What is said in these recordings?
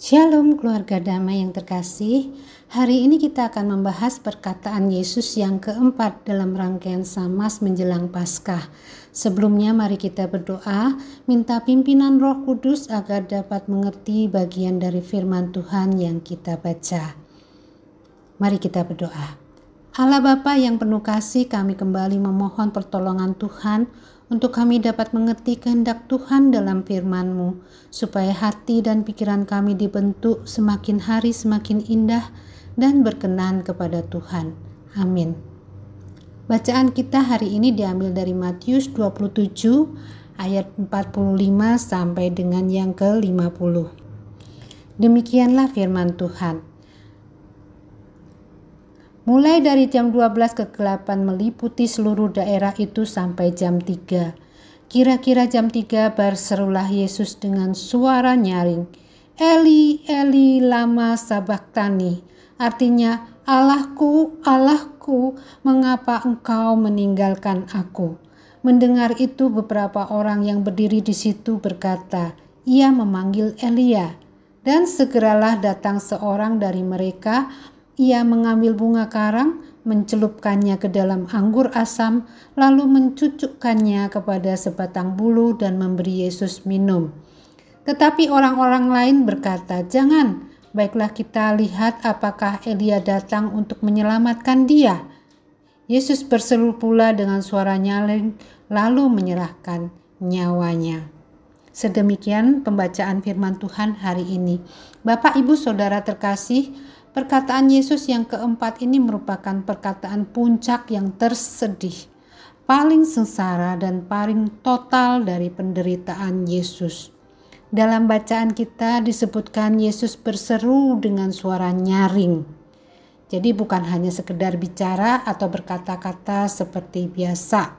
Shalom keluarga damai yang terkasih. Hari ini kita akan membahas perkataan Yesus yang keempat dalam rangkaian Samas menjelang Paskah. Sebelumnya mari kita berdoa, minta pimpinan Roh Kudus agar dapat mengerti bagian dari firman Tuhan yang kita baca. Mari kita berdoa. Allah Bapa yang penuh kasih, kami kembali memohon pertolongan Tuhan untuk kami dapat mengerti kehendak Tuhan dalam firman-Mu, supaya hati dan pikiran kami dibentuk semakin hari semakin indah dan berkenan kepada Tuhan. Amin. Bacaan kita hari ini diambil dari Matius 27 ayat 45 sampai dengan yang ke-50. Demikianlah firman Tuhan mulai dari jam 12 kegelapan meliputi seluruh daerah itu sampai jam 3. Kira-kira jam 3 berserulah Yesus dengan suara nyaring, Eli, Eli, lama sabaktani. Artinya, Allahku, Allahku, mengapa engkau meninggalkan aku? Mendengar itu beberapa orang yang berdiri di situ berkata, ia memanggil Elia. Dan segeralah datang seorang dari mereka ia mengambil bunga karang, mencelupkannya ke dalam anggur asam, lalu mencucukkannya kepada sebatang bulu dan memberi Yesus minum. Tetapi orang-orang lain berkata, "Jangan, baiklah kita lihat apakah Elia datang untuk menyelamatkan dia." Yesus berseru pula dengan suara nyaring, lalu menyerahkan nyawanya. Sedemikian pembacaan firman Tuhan hari ini. Bapak, Ibu, Saudara terkasih, Perkataan Yesus yang keempat ini merupakan perkataan puncak yang tersedih, paling sengsara dan paling total dari penderitaan Yesus. Dalam bacaan kita disebutkan Yesus berseru dengan suara nyaring. Jadi bukan hanya sekedar bicara atau berkata-kata seperti biasa.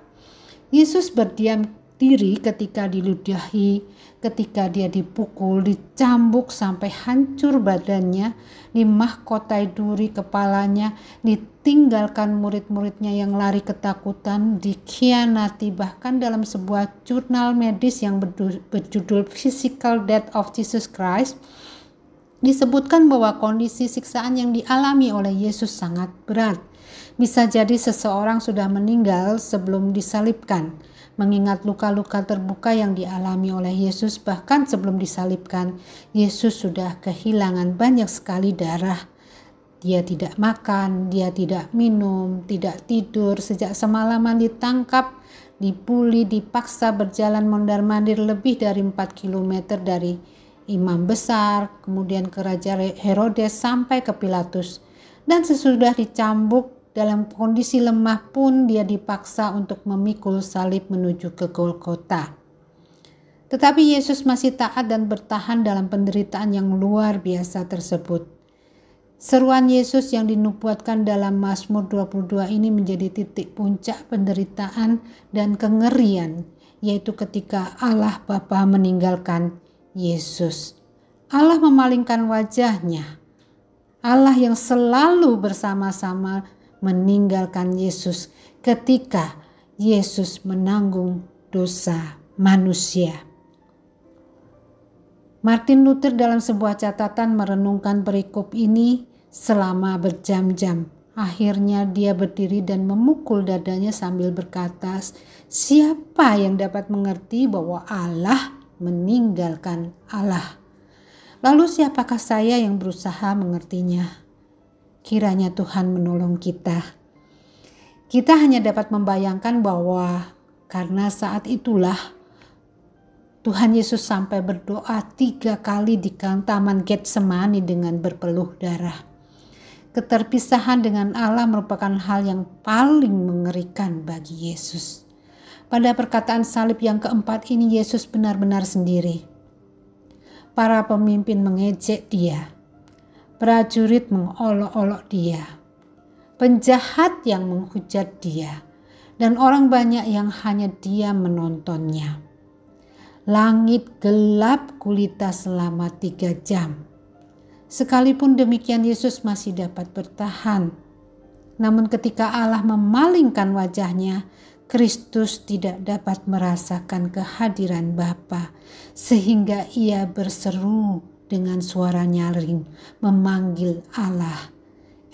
Yesus berdiam diri ketika diludahi, ketika dia dipukul, dicambuk sampai hancur badannya, dimahkotai duri kepalanya, ditinggalkan murid-muridnya yang lari ketakutan, dikhianati bahkan dalam sebuah jurnal medis yang berjudul Physical Death of Jesus Christ disebutkan bahwa kondisi siksaan yang dialami oleh Yesus sangat berat. Bisa jadi seseorang sudah meninggal sebelum disalibkan mengingat luka-luka terbuka yang dialami oleh Yesus bahkan sebelum disalibkan. Yesus sudah kehilangan banyak sekali darah. Dia tidak makan, dia tidak minum, tidak tidur, sejak semalaman ditangkap, dipuli, dipaksa berjalan mondar-mandir lebih dari 4 km dari imam besar, kemudian ke Raja Herodes sampai ke Pilatus. Dan sesudah dicambuk dalam kondisi lemah pun dia dipaksa untuk memikul salib menuju ke Golgota. Tetapi Yesus masih taat dan bertahan dalam penderitaan yang luar biasa tersebut. Seruan Yesus yang dinubuatkan dalam Mazmur 22 ini menjadi titik puncak penderitaan dan kengerian, yaitu ketika Allah Bapa meninggalkan Yesus. Allah memalingkan wajahnya. Allah yang selalu bersama-sama meninggalkan Yesus ketika Yesus menanggung dosa manusia. Martin Luther dalam sebuah catatan merenungkan perikop ini selama berjam-jam. Akhirnya dia berdiri dan memukul dadanya sambil berkata, "Siapa yang dapat mengerti bahwa Allah meninggalkan Allah?" Lalu siapakah saya yang berusaha mengertinya? Kiranya Tuhan menolong kita. Kita hanya dapat membayangkan bahwa karena saat itulah Tuhan Yesus sampai berdoa tiga kali di taman Getsemani dengan berpeluh darah. Keterpisahan dengan Allah merupakan hal yang paling mengerikan bagi Yesus. Pada perkataan salib yang keempat ini Yesus benar-benar sendiri. Para pemimpin mengejek dia, Prajurit mengolok-olok dia, penjahat yang menghujat dia, dan orang banyak yang hanya dia menontonnya. Langit gelap gulita selama tiga jam. Sekalipun demikian Yesus masih dapat bertahan. Namun ketika Allah memalingkan wajahnya, Kristus tidak dapat merasakan kehadiran Bapa sehingga ia berseru dengan suara nyaring memanggil Allah.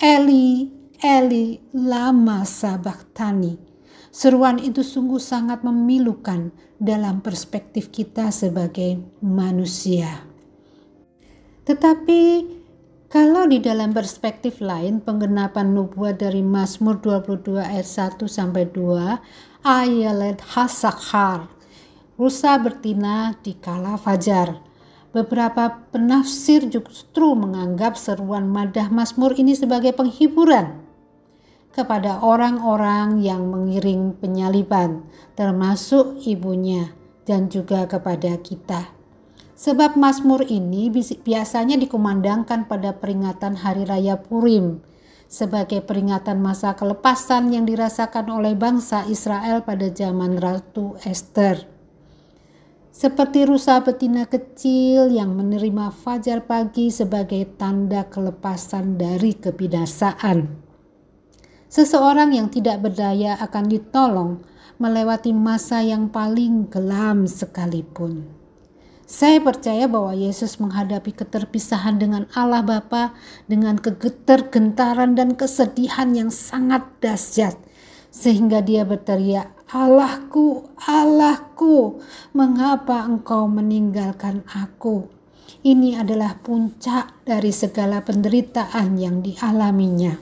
Eli, Eli, lama sabaktani. Seruan itu sungguh sangat memilukan dalam perspektif kita sebagai manusia. Tetapi kalau di dalam perspektif lain penggenapan nubuat dari Mazmur 22 ayat 1 sampai 2 ayat hasakhar Rusa bertina di kala fajar Beberapa penafsir justru menganggap seruan madah Masmur ini sebagai penghiburan kepada orang-orang yang mengiring penyaliban, termasuk ibunya dan juga kepada kita. Sebab Masmur ini biasanya dikumandangkan pada peringatan Hari Raya Purim, sebagai peringatan masa kelepasan yang dirasakan oleh bangsa Israel pada zaman Ratu Esther seperti rusa betina kecil yang menerima fajar pagi sebagai tanda kelepasan dari kebinasaan. Seseorang yang tidak berdaya akan ditolong melewati masa yang paling gelam sekalipun. Saya percaya bahwa Yesus menghadapi keterpisahan dengan Allah Bapa dengan kegeter gentaran, dan kesedihan yang sangat dahsyat. Sehingga dia berteriak, Allahku, Allahku, mengapa engkau meninggalkan aku? Ini adalah puncak dari segala penderitaan yang dialaminya.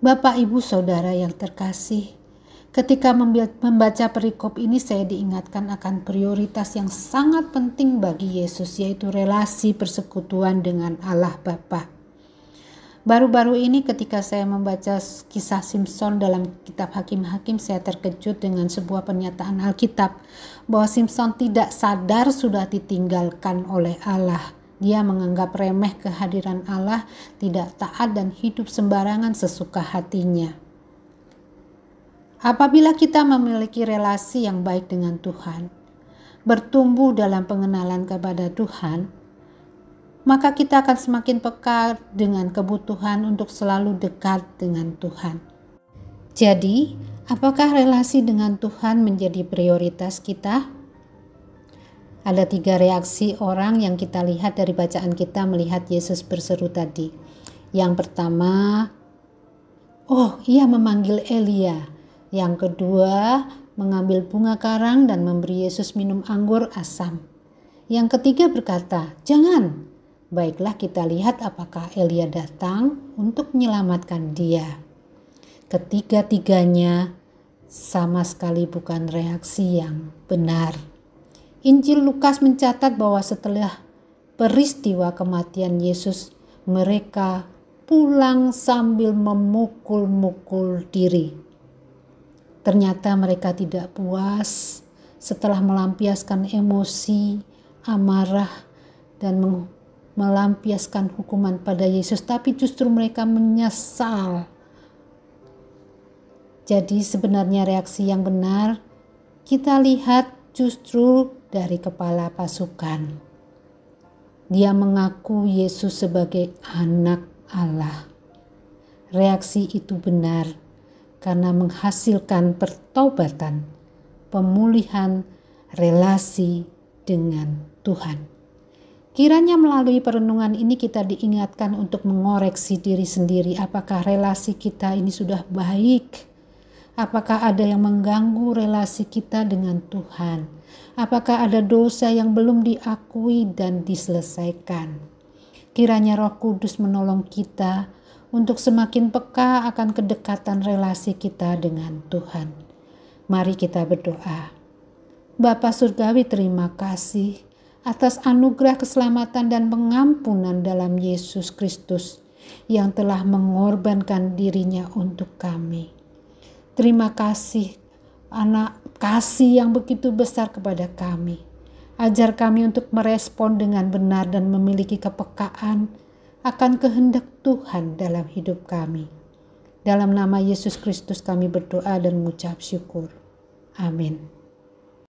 Bapak, ibu, saudara yang terkasih, ketika membaca perikop ini, saya diingatkan akan prioritas yang sangat penting bagi Yesus, yaitu relasi persekutuan dengan Allah Bapa. Baru-baru ini ketika saya membaca kisah Simpson dalam kitab Hakim-Hakim, saya terkejut dengan sebuah pernyataan Alkitab bahwa Simpson tidak sadar sudah ditinggalkan oleh Allah. Dia menganggap remeh kehadiran Allah, tidak taat dan hidup sembarangan sesuka hatinya. Apabila kita memiliki relasi yang baik dengan Tuhan, bertumbuh dalam pengenalan kepada Tuhan, maka kita akan semakin peka dengan kebutuhan untuk selalu dekat dengan Tuhan. Jadi, apakah relasi dengan Tuhan menjadi prioritas kita? Ada tiga reaksi orang yang kita lihat dari bacaan kita melihat Yesus berseru tadi. Yang pertama, oh ia memanggil Elia. Yang kedua, mengambil bunga karang dan memberi Yesus minum anggur asam. Yang ketiga berkata, jangan, Baiklah kita lihat apakah Elia datang untuk menyelamatkan dia. Ketiga-tiganya sama sekali bukan reaksi yang benar. Injil Lukas mencatat bahwa setelah peristiwa kematian Yesus, mereka pulang sambil memukul-mukul diri. Ternyata mereka tidak puas setelah melampiaskan emosi, amarah, dan menghukum melampiaskan hukuman pada Yesus, tapi justru mereka menyesal. Jadi, sebenarnya reaksi yang benar kita lihat justru dari kepala pasukan. Dia mengaku Yesus sebagai Anak Allah. Reaksi itu benar karena menghasilkan pertobatan, pemulihan relasi dengan Tuhan. Kiranya melalui perenungan ini kita diingatkan untuk mengoreksi diri sendiri apakah relasi kita ini sudah baik. Apakah ada yang mengganggu relasi kita dengan Tuhan? Apakah ada dosa yang belum diakui dan diselesaikan? Kiranya Roh Kudus menolong kita untuk semakin peka akan kedekatan relasi kita dengan Tuhan. Mari kita berdoa. Bapa Surgawi terima kasih atas anugerah keselamatan dan pengampunan dalam Yesus Kristus yang telah mengorbankan dirinya untuk kami. Terima kasih anak kasih yang begitu besar kepada kami. Ajar kami untuk merespon dengan benar dan memiliki kepekaan akan kehendak Tuhan dalam hidup kami. Dalam nama Yesus Kristus kami berdoa dan mengucap syukur. Amin.